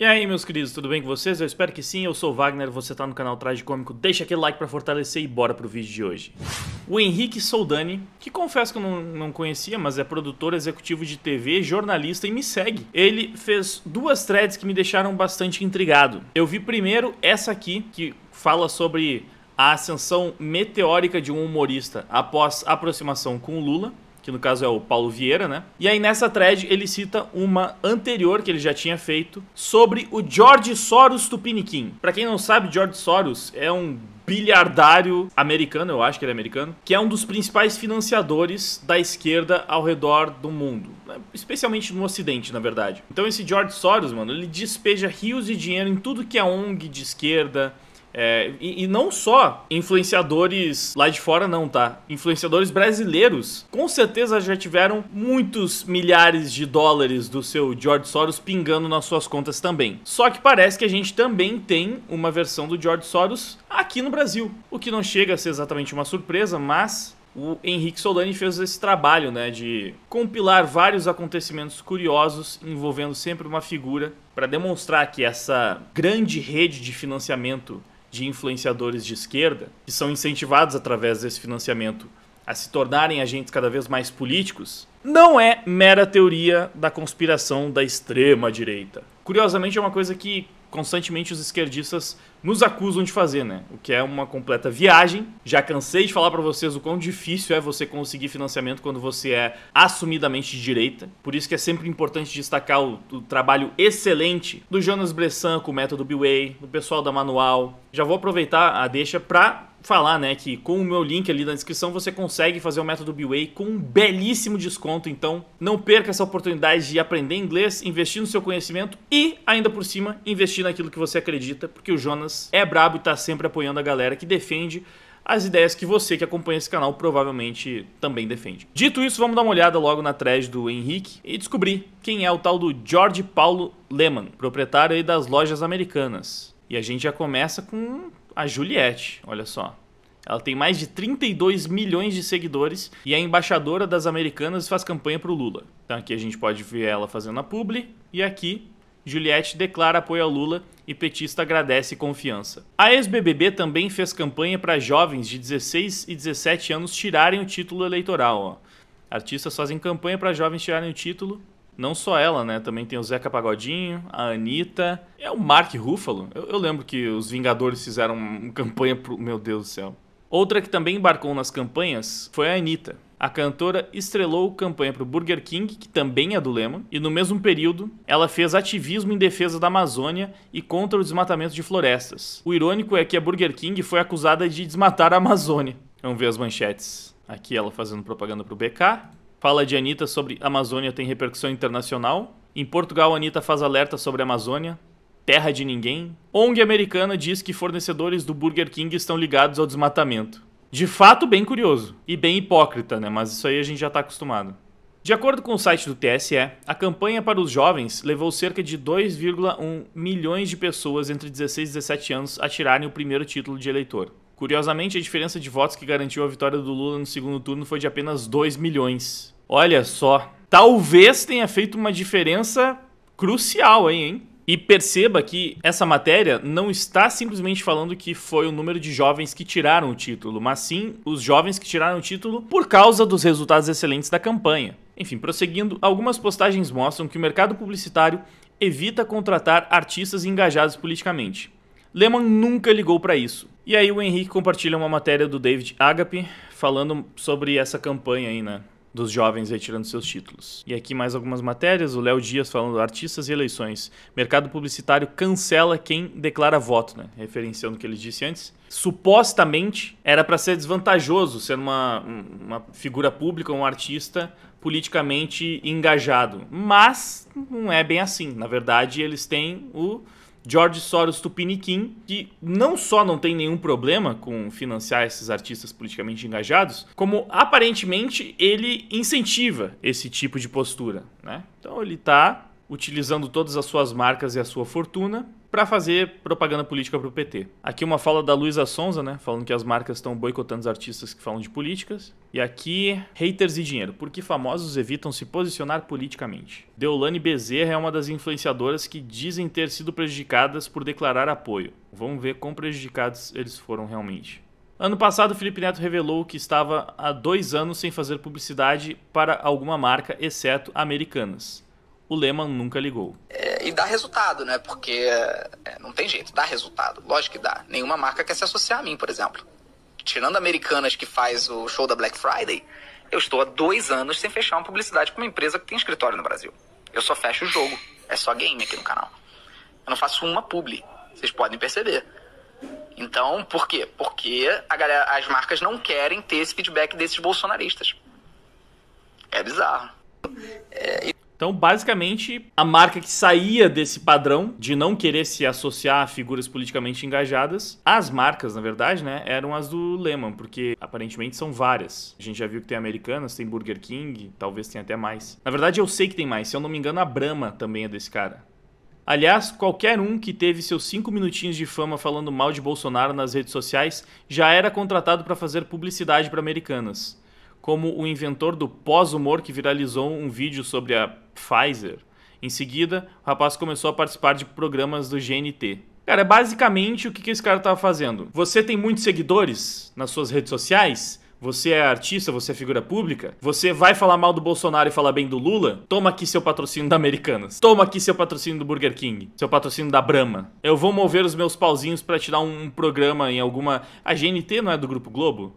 E aí, meus queridos, tudo bem com vocês? Eu espero que sim, eu sou o Wagner, você tá no canal Traje Cômico, deixa aquele like para fortalecer e bora pro vídeo de hoje. O Henrique Soldani, que confesso que eu não, não conhecia, mas é produtor executivo de TV, jornalista e me segue. Ele fez duas threads que me deixaram bastante intrigado. Eu vi primeiro essa aqui, que fala sobre a ascensão meteórica de um humorista após aproximação com Lula que no caso é o Paulo Vieira, né? E aí nessa thread ele cita uma anterior que ele já tinha feito sobre o George Soros Tupiniquim. Para quem não sabe, George Soros é um bilhardário americano, eu acho que ele é americano, que é um dos principais financiadores da esquerda ao redor do mundo, especialmente no ocidente, na verdade. Então esse George Soros, mano, ele despeja rios de dinheiro em tudo que é ONG de esquerda, é, e, e, não só influenciadores lá de fora, não, tá? Influenciadores brasileiros com certeza já tiveram muitos milhares de dólares do seu George Soros pingando nas suas contas também. Só que parece que a gente também tem uma versão do George Soros aqui no Brasil. O que não chega a ser exatamente uma surpresa, mas o Henrique Solani fez esse trabalho, né, de compilar vários acontecimentos curiosos envolvendo sempre uma figura para demonstrar que essa grande rede de financiamento de influenciadores de esquerda, que são incentivados através desse financiamento a se tornarem agentes cada vez mais políticos, não é mera teoria da conspiração da extrema direita. Curiosamente, é uma coisa que constantemente os esquerdistas nos acusam de fazer, né? O que é uma completa viagem. Já cansei de falar para vocês o quão difícil é você conseguir financiamento quando você é assumidamente de direita. Por isso que é sempre importante destacar o, o trabalho excelente do Jonas Bressan com o método B-Way, do pessoal da Manual. Já vou aproveitar a deixa para falar, né, que com o meu link ali na descrição você consegue fazer o método B-Way com um belíssimo desconto, então não perca essa oportunidade de aprender inglês, investir no seu conhecimento e ainda por cima investir naquilo que você acredita, porque o Jonas é brabo e tá sempre apoiando a galera que defende as ideias que você que acompanha esse canal provavelmente também defende. Dito isso, vamos dar uma olhada logo na thread do Henrique e descobrir quem é o tal do George Paulo Lehman proprietário das lojas americanas. E a gente já começa com a Juliette, olha só. Ela tem mais de 32 milhões de seguidores e é embaixadora das americanas e faz campanha para o Lula. Então aqui a gente pode ver ela fazendo a publi e aqui Juliette declara apoio ao Lula e petista agradece confiança. A ex-BBB também fez campanha para jovens de 16 e 17 anos tirarem o título eleitoral. Ó. Artistas fazem campanha para jovens tirarem o título não só ela, né? Também tem o Zeca Pagodinho, a Anitta, é o Mark Ruffalo. Eu, eu lembro que os Vingadores fizeram uma campanha pro. Meu Deus do céu. Outra que também embarcou nas campanhas foi a Anitta. A cantora estrelou campanha pro Burger King, que também é do Lema, e no mesmo período ela fez ativismo em defesa da Amazônia e contra o desmatamento de florestas. O irônico é que a Burger King foi acusada de desmatar a Amazônia. Vamos ver as manchetes. Aqui ela fazendo propaganda pro BK, Fala de Anitta sobre Amazônia tem repercussão internacional. Em Portugal, Anitta faz alerta sobre Amazônia. Terra de ninguém. ONG americana diz que fornecedores do Burger King estão ligados ao desmatamento. De fato, bem curioso. E bem hipócrita, né? Mas isso aí a gente já tá acostumado. De acordo com o site do TSE, a campanha para os jovens levou cerca de 2,1 milhões de pessoas entre 16 e 17 anos a tirarem o primeiro título de eleitor. Curiosamente, a diferença de votos que garantiu a vitória do Lula no segundo turno foi de apenas 2 milhões. Olha só. Talvez tenha feito uma diferença crucial, hein? hein? E perceba que essa matéria não está simplesmente falando que foi o número de jovens que tiraram o título, mas sim os jovens que tiraram o título por causa dos resultados excelentes da campanha. Enfim, prosseguindo, algumas postagens mostram que o mercado publicitário evita contratar artistas engajados politicamente. Lehman nunca ligou para isso. E aí o Henrique compartilha uma matéria do David Agape falando sobre essa campanha aí, né? Dos jovens retirando seus títulos. E aqui mais algumas matérias, o Léo Dias falando artistas e eleições. Mercado publicitário cancela quem declara voto, né? Referenciando o que ele disse antes. Supostamente era para ser desvantajoso ser uma, uma figura pública, um artista politicamente engajado. Mas não é bem assim. Na verdade, eles têm o George Soros Tupiniquim, que não só não tem nenhum problema com financiar esses artistas politicamente engajados, como aparentemente ele incentiva esse tipo de postura. Né? Então ele está utilizando todas as suas marcas e a sua fortuna para fazer propaganda política para o PT. Aqui uma fala da Luísa Sonza, né, falando que as marcas estão boicotando os artistas que falam de políticas. E aqui, haters e dinheiro, Por que famosos evitam se posicionar politicamente. Deolane Bezerra é uma das influenciadoras que dizem ter sido prejudicadas por declarar apoio. Vamos ver quão prejudicados eles foram realmente. Ano passado, Felipe Neto revelou que estava há dois anos sem fazer publicidade para alguma marca, exceto Americanas. O Lehman nunca ligou. É dá resultado, né? Porque é, não tem jeito, dá resultado. Lógico que dá. Nenhuma marca quer se associar a mim, por exemplo. Tirando Americanas que faz o show da Black Friday, eu estou há dois anos sem fechar uma publicidade com uma empresa que tem escritório no Brasil. Eu só fecho o jogo. É só game aqui no canal. Eu não faço uma publi. Vocês podem perceber. Então, por quê? Porque galera, as marcas não querem ter esse feedback desses bolsonaristas. É bizarro. É, e... Então, basicamente, a marca que saía desse padrão de não querer se associar a figuras politicamente engajadas, as marcas, na verdade, né, eram as do Lehman, porque aparentemente são várias. A gente já viu que tem Americanas, tem Burger King, talvez tenha até mais. Na verdade, eu sei que tem mais. Se eu não me engano, a Brahma também é desse cara. Aliás, qualquer um que teve seus cinco minutinhos de fama falando mal de Bolsonaro nas redes sociais já era contratado para fazer publicidade para Americanas como o inventor do pós-humor que viralizou um vídeo sobre a Pfizer. Em seguida, o rapaz começou a participar de programas do GNT. Cara, é basicamente o que, que esse cara tava fazendo. Você tem muitos seguidores nas suas redes sociais? Você é artista, você é figura pública? Você vai falar mal do Bolsonaro e falar bem do Lula? Toma aqui seu patrocínio da Americanas. Toma aqui seu patrocínio do Burger King. Seu patrocínio da Brahma. Eu vou mover os meus pauzinhos para te dar um programa em alguma. A GNT não é do Grupo Globo?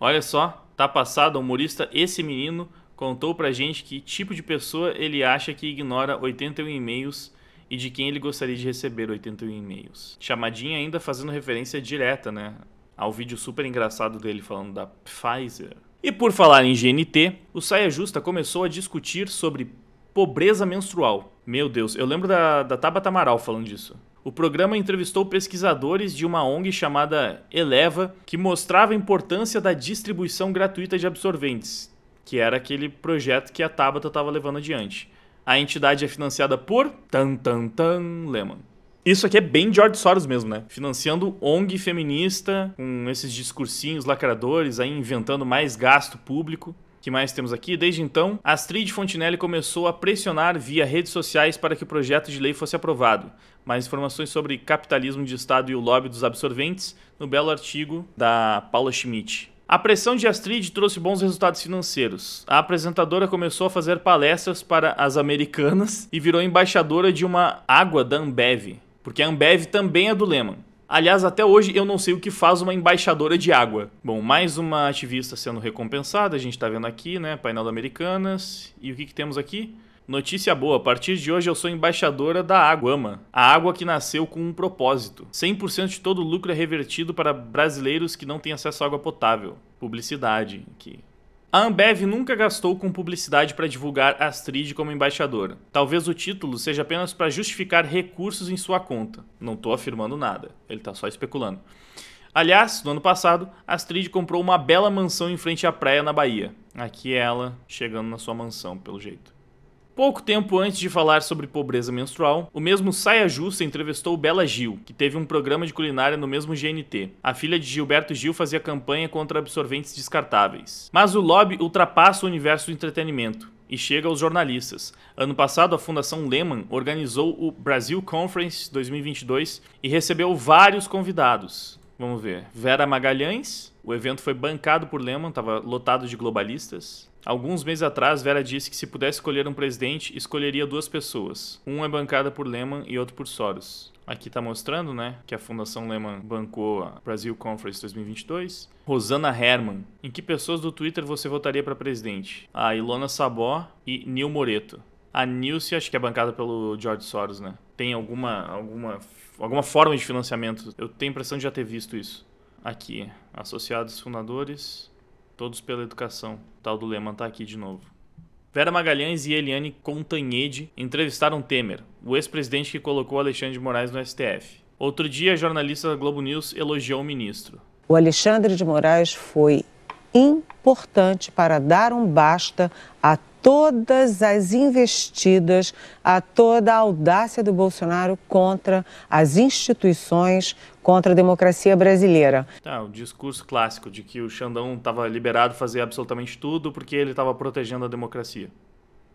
Olha só. Tá passado, humorista, esse menino contou pra gente que tipo de pessoa ele acha que ignora 81 e-mails e de quem ele gostaria de receber 81 e-mails. Chamadinha ainda fazendo referência direta, né, ao vídeo super engraçado dele falando da Pfizer. E por falar em GNT, o Saia Justa começou a discutir sobre pobreza menstrual. Meu Deus, eu lembro da, da Tabata Amaral falando disso o programa entrevistou pesquisadores de uma ONG chamada Eleva, que mostrava a importância da distribuição gratuita de absorventes, que era aquele projeto que a Tabata estava levando adiante. A entidade é financiada por Tan Tan Tan Lehman. Isso aqui é bem George Soros mesmo, né? Financiando ONG feminista, com esses discursinhos lacradores, aí inventando mais gasto público que mais temos aqui? Desde então, Astrid Fontinelli começou a pressionar via redes sociais para que o projeto de lei fosse aprovado. Mais informações sobre capitalismo de Estado e o lobby dos absorventes no belo artigo da Paula Schmidt. A pressão de Astrid trouxe bons resultados financeiros. A apresentadora começou a fazer palestras para as americanas e virou embaixadora de uma água da Ambev, porque a Ambev também é do Lehman. Aliás, até hoje eu não sei o que faz uma embaixadora de água. Bom, mais uma ativista sendo recompensada, a gente está vendo aqui, né? Painel da Americanas. E o que, que temos aqui? Notícia boa, a partir de hoje eu sou embaixadora da Água, A água que nasceu com um propósito. 100% de todo o lucro é revertido para brasileiros que não têm acesso à água potável. Publicidade aqui. A Ambev nunca gastou com publicidade para divulgar Astrid como embaixadora. Talvez o título seja apenas para justificar recursos em sua conta. Não estou afirmando nada, ele está só especulando. Aliás, no ano passado, Astrid comprou uma bela mansão em frente à praia na Bahia. Aqui é ela chegando na sua mansão, pelo jeito. Pouco tempo antes de falar sobre pobreza menstrual, o mesmo Saia Justa entrevistou Bela Gil, que teve um programa de culinária no mesmo GNT. A filha de Gilberto Gil fazia campanha contra absorventes descartáveis. Mas o lobby ultrapassa o universo do entretenimento e chega aos jornalistas. Ano passado, a Fundação Lehman organizou o Brasil Conference 2022 e recebeu vários convidados. Vamos ver. Vera Magalhães, o evento foi bancado por Lehman, estava lotado de globalistas. Alguns meses atrás, Vera disse que se pudesse escolher um presidente, escolheria duas pessoas. Um é bancada por Lehman e outro por Soros. Aqui está mostrando, né, que a Fundação Lehman bancou a Brasil Conference 2022. Rosana Herman. Em que pessoas do Twitter você votaria para presidente? A Ilona Sabó e Nil Moreto. A Nilce, acho que é bancada pelo George Soros, né? Tem alguma, alguma, alguma forma de financiamento. Eu tenho a impressão de já ter visto isso. Aqui, associados fundadores. Todos pela educação. O tal do Lehman tá aqui de novo. Vera Magalhães e Eliane Contanhede entrevistaram Temer, o ex-presidente que colocou Alexandre de Moraes no STF. Outro dia, a jornalista da Globo News elogiou o ministro. O Alexandre de Moraes foi importante para dar um basta a todas as investidas, a toda a audácia do Bolsonaro contra as instituições, contra a democracia brasileira. Ah, o discurso clássico de que o Xandão estava liberado fazer absolutamente tudo porque ele estava protegendo a democracia.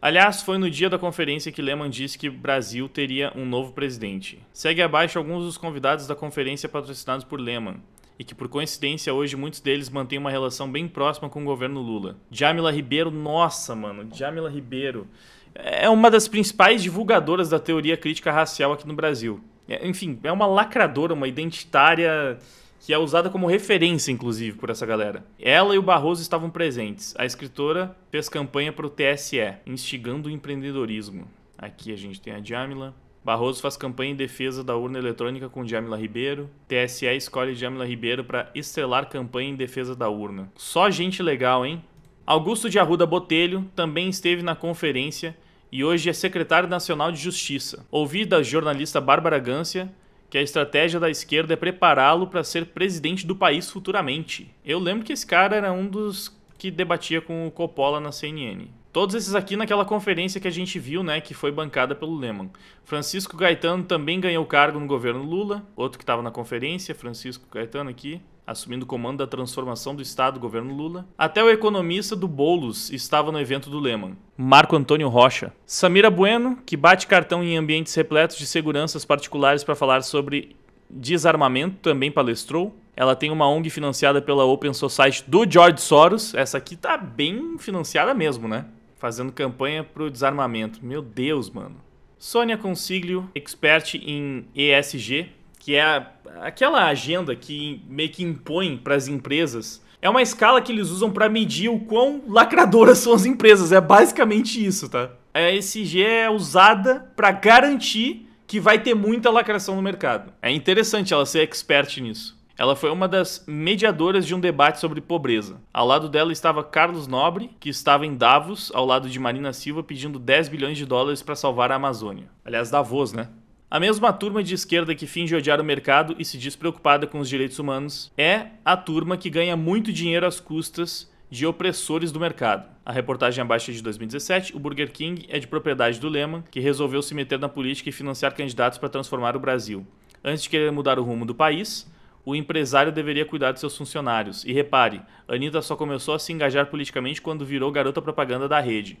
Aliás, foi no dia da conferência que Lehman disse que Brasil teria um novo presidente. Segue abaixo alguns dos convidados da conferência patrocinados por Lehman e que por coincidência hoje muitos deles mantêm uma relação bem próxima com o governo Lula. Jamila Ribeiro, nossa, mano, Jamila Ribeiro é uma das principais divulgadoras da teoria crítica racial aqui no Brasil. É, enfim, é uma lacradora, uma identitária que é usada como referência, inclusive, por essa galera. Ela e o Barroso estavam presentes. A escritora fez campanha para o TSE, instigando o empreendedorismo. Aqui a gente tem a Jamila, Barroso faz campanha em defesa da urna eletrônica com Jamila Ribeiro. TSE escolhe Jamila Ribeiro para estrelar campanha em defesa da urna. Só gente legal, hein? Augusto de Arruda Botelho também esteve na conferência e hoje é secretário nacional de Justiça. Ouvi da jornalista Bárbara Gância que a estratégia da esquerda é prepará-lo para ser presidente do país futuramente. Eu lembro que esse cara era um dos que debatia com o Coppola na CNN. Todos esses aqui naquela conferência que a gente viu, né, que foi bancada pelo Lehman. Francisco Gaetano também ganhou cargo no governo Lula, outro que estava na conferência, Francisco Gaetano aqui, assumindo o comando da transformação do Estado, governo Lula. Até o economista do Boulos estava no evento do Lehman, Marco Antônio Rocha. Samira Bueno, que bate cartão em ambientes repletos de seguranças particulares para falar sobre desarmamento, também palestrou. Ela tem uma ONG financiada pela Open Society do George Soros. Essa aqui tá bem financiada mesmo, né? fazendo campanha pro desarmamento. Meu Deus, mano. Sônia Consiglio, expert em ESG, que é aquela agenda que meio que impõe para as empresas. É uma escala que eles usam para medir o quão lacradoras são as empresas. É basicamente isso, tá? A ESG é usada para garantir que vai ter muita lacração no mercado. É interessante ela ser expert nisso. Ela foi uma das mediadoras de um debate sobre pobreza. Ao lado dela estava Carlos Nobre, que estava em Davos, ao lado de Marina Silva, pedindo 10 bilhões de dólares para salvar a Amazônia. Aliás, Davos, né? A mesma turma de esquerda que finge odiar o mercado e se diz preocupada com os direitos humanos é a turma que ganha muito dinheiro às custas de opressores do mercado. A reportagem abaixo é de 2017, o Burger King é de propriedade do Lehman, que resolveu se meter na política e financiar candidatos para transformar o Brasil. Antes de querer mudar o rumo do país, o empresário deveria cuidar de seus funcionários. E repare, Anitta só começou a se engajar politicamente quando virou garota propaganda da rede.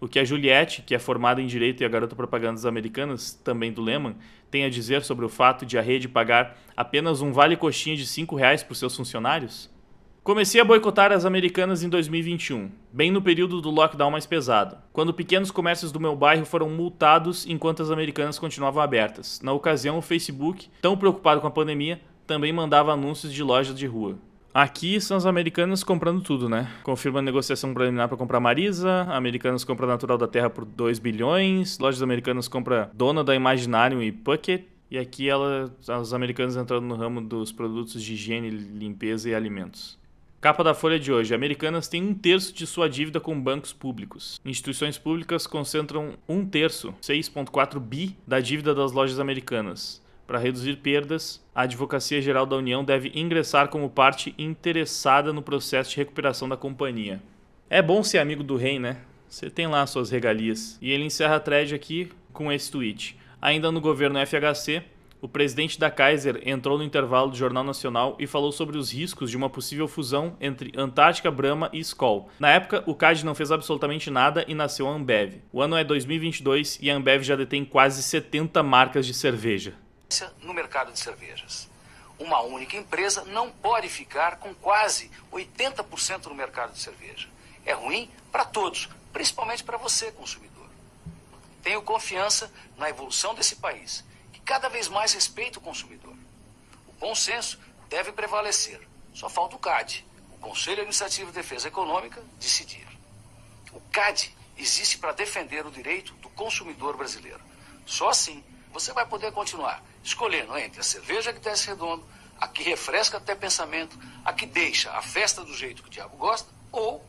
O que a Juliette, que é formada em Direito e a garota propaganda das Americanas, também do Lehman, tem a dizer sobre o fato de a rede pagar apenas um vale-coxinha de 5 reais para seus funcionários? Comecei a boicotar as americanas em 2021, bem no período do lockdown mais pesado, quando pequenos comércios do meu bairro foram multados enquanto as americanas continuavam abertas. Na ocasião, o Facebook, tão preocupado com a pandemia, também mandava anúncios de lojas de rua. Aqui são os americanos comprando tudo, né? Confirma a negociação preliminar para comprar Marisa, americanos compra Natural da Terra por 2 bilhões, lojas americanas compra Dona da Imaginarium e Puckett, e aqui ela, os americanos entrando no ramo dos produtos de higiene, limpeza e alimentos. Capa da Folha de hoje. Americanas têm um terço de sua dívida com bancos públicos. Instituições públicas concentram um terço, 6,4 bi, da dívida das lojas americanas. Para reduzir perdas, a Advocacia Geral da União deve ingressar como parte interessada no processo de recuperação da companhia. É bom ser amigo do rei, né? Você tem lá suas regalias. E ele encerra a thread aqui com esse tweet. Ainda no governo FHC, o presidente da Kaiser entrou no intervalo do Jornal Nacional e falou sobre os riscos de uma possível fusão entre Antártica, Brahma e Skoll. Na época, o CAD não fez absolutamente nada e nasceu a Ambev. O ano é 2022 e a Ambev já detém quase 70 marcas de cerveja no mercado de cervejas. Uma única empresa não pode ficar com quase 80% no mercado de cerveja. É ruim para todos, principalmente para você, consumidor. Tenho confiança na evolução desse país, que cada vez mais respeita o consumidor. O bom senso deve prevalecer. Só falta o CAD, o Conselho Administrativo de Defesa Econômica, decidir. O CAD existe para defender o direito do consumidor brasileiro. Só assim você vai poder continuar escolhendo entre a cerveja que desce redondo, a que refresca até pensamento, a que deixa a festa do jeito que o diabo gosta, ou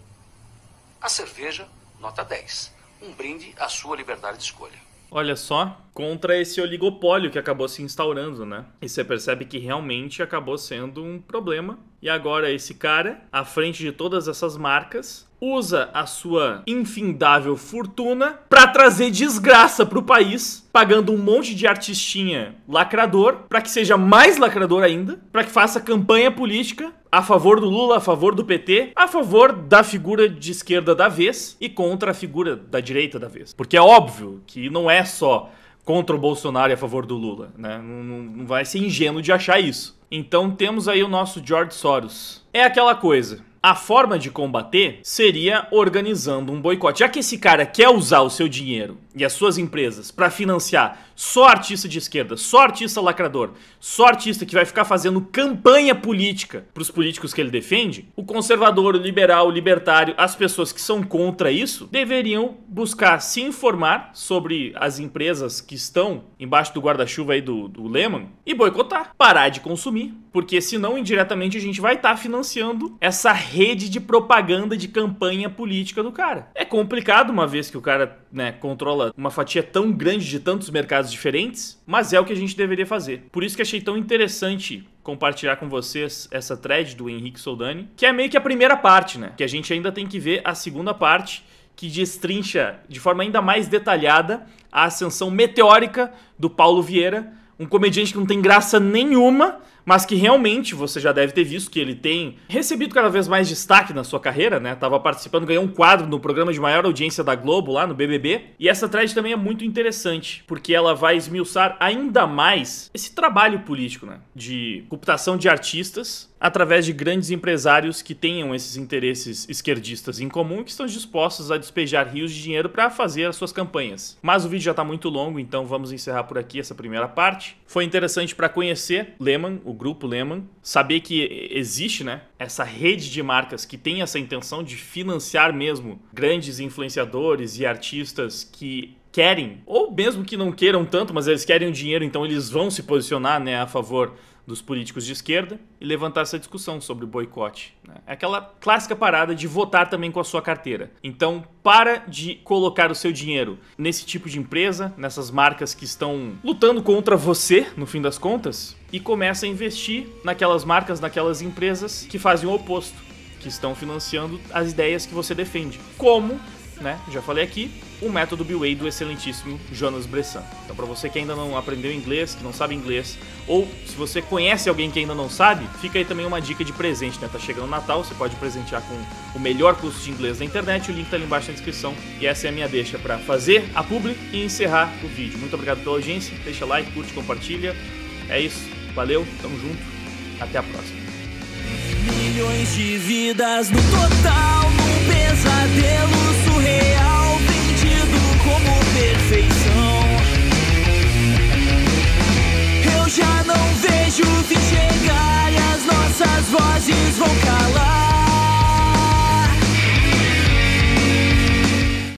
a cerveja nota 10. Um brinde à sua liberdade de escolha. Olha só, contra esse oligopólio que acabou se instaurando, né? E você percebe que realmente acabou sendo um problema. E agora esse cara, à frente de todas essas marcas, usa a sua infindável fortuna para trazer desgraça pro país, pagando um monte de artistinha lacrador, para que seja mais lacrador ainda, para que faça campanha política a favor do Lula, a favor do PT, a favor da figura de esquerda da vez e contra a figura da direita da vez. Porque é óbvio que não é só contra o Bolsonaro e a favor do Lula, né? Não, não vai ser ingênuo de achar isso. Então temos aí o nosso George Soros. É aquela coisa. A forma de combater seria organizando um boicote. Já que esse cara quer usar o seu dinheiro e as suas empresas para financiar só artista de esquerda, só artista lacrador, só artista que vai ficar fazendo campanha política para os políticos que ele defende, o conservador, o liberal, o libertário, as pessoas que são contra isso, deveriam buscar se informar sobre as empresas que estão embaixo do guarda-chuva aí do, do Lehman e boicotar, parar de consumir, porque senão indiretamente a gente vai estar tá financiando essa rede de propaganda de campanha política do cara. É complicado uma vez que o cara, né, controla uma fatia tão grande de tantos mercados diferentes, mas é o que a gente deveria fazer. Por isso que achei tão interessante compartilhar com vocês essa thread do Henrique Soldani, que é meio que a primeira parte, né? Que a gente ainda tem que ver a segunda parte, que destrincha de forma ainda mais detalhada a ascensão meteórica do Paulo Vieira, um comediante que não tem graça nenhuma, mas que realmente você já deve ter visto que ele tem recebido cada vez mais destaque na sua carreira, né? Tava participando, ganhou um quadro no programa de maior audiência da Globo lá no BBB. E essa thread também é muito interessante, porque ela vai esmiuçar ainda mais esse trabalho político, né? De cooptação de artistas através de grandes empresários que tenham esses interesses esquerdistas em comum que estão dispostos a despejar rios de dinheiro para fazer as suas campanhas. Mas o vídeo já está muito longo, então vamos encerrar por aqui essa primeira parte. Foi interessante para conhecer Lehman, o grupo Lehman, saber que existe, né, essa rede de marcas que tem essa intenção de financiar mesmo grandes influenciadores e artistas que querem, ou mesmo que não queiram tanto, mas eles querem o dinheiro, então eles vão se posicionar, né, a favor dos políticos de esquerda e levantar essa discussão sobre boicote. Né? É aquela clássica parada de votar também com a sua carteira. Então, para de colocar o seu dinheiro nesse tipo de empresa, nessas marcas que estão lutando contra você, no fim das contas, e começa a investir naquelas marcas, naquelas empresas que fazem o oposto, que estão financiando as ideias que você defende. Como né? Já falei aqui, o método B-Way do excelentíssimo Jonas Bressan. Então, para você que ainda não aprendeu inglês, que não sabe inglês, ou se você conhece alguém que ainda não sabe, fica aí também uma dica de presente, né? Tá chegando o Natal, você pode presentear com o melhor curso de inglês da internet, o link tá ali embaixo na descrição. E essa é a minha deixa para fazer a public e encerrar o vídeo. Muito obrigado pela audiência, deixa like, curte, compartilha. É isso, valeu, tamo junto, até a próxima. Milhões de vidas no total pesadelo surreal vendido como perfeição. Eu já não vejo fim chegar e as nossas vozes vão calar.